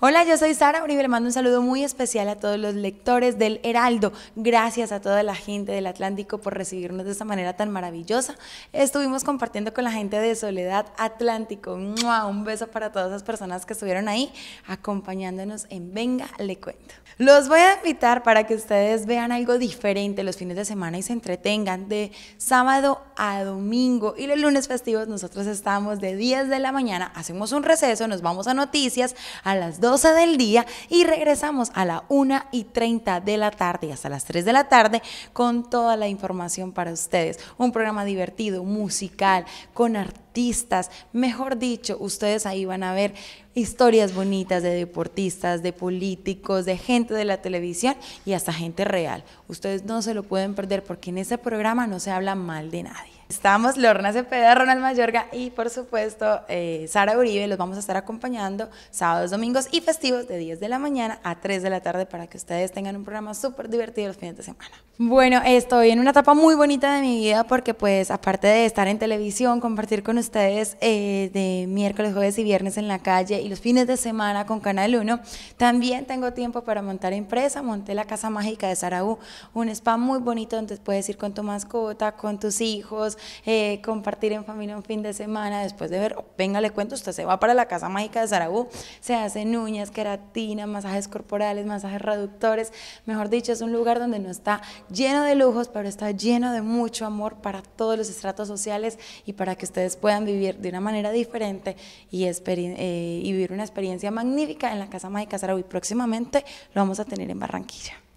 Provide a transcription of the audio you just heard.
Hola, yo soy Sara Uribe, le mando un saludo muy especial a todos los lectores del Heraldo. Gracias a toda la gente del Atlántico por recibirnos de esta manera tan maravillosa. Estuvimos compartiendo con la gente de Soledad Atlántico. Un beso para todas esas personas que estuvieron ahí acompañándonos en Venga, le cuento. Los voy a invitar para que ustedes vean algo diferente los fines de semana y se entretengan de sábado a domingo y los lunes festivos nosotros estamos de 10 de la mañana, hacemos un receso, nos vamos a noticias a las 2 12 del día y regresamos a la 1 y 30 de la tarde y hasta las 3 de la tarde con toda la información para ustedes. Un programa divertido, musical, con artistas. Mejor dicho, ustedes ahí van a ver historias bonitas de deportistas, de políticos, de gente de la televisión y hasta gente real. Ustedes no se lo pueden perder porque en ese programa no se habla mal de nadie. Estamos Lorna Cepeda, Ronald Mayorga y por supuesto eh, Sara Uribe. Los vamos a estar acompañando sábados, domingos y festivos de 10 de la mañana a 3 de la tarde para que ustedes tengan un programa súper divertido los fines de semana. Bueno, estoy en una etapa muy bonita de mi vida porque pues aparte de estar en televisión, compartir con ustedes eh, de miércoles, jueves y viernes en la calle y los fines de semana con Canal 1, también tengo tiempo para montar empresa. Monté la Casa Mágica de U, un spa muy bonito donde puedes ir con tu mascota, con tus hijos, eh, compartir en familia un fin de semana, después de ver, venga, le cuento, usted se va para la Casa Mágica de Saragú, se hace uñas, queratina, masajes corporales, masajes reductores, mejor dicho, es un lugar donde no está lleno de lujos, pero está lleno de mucho amor para todos los estratos sociales y para que ustedes puedan vivir de una manera diferente y, eh, vivir una experiencia magnífica en la Casa Mágica de Saragú y próximamente lo vamos a tener en Barranquilla.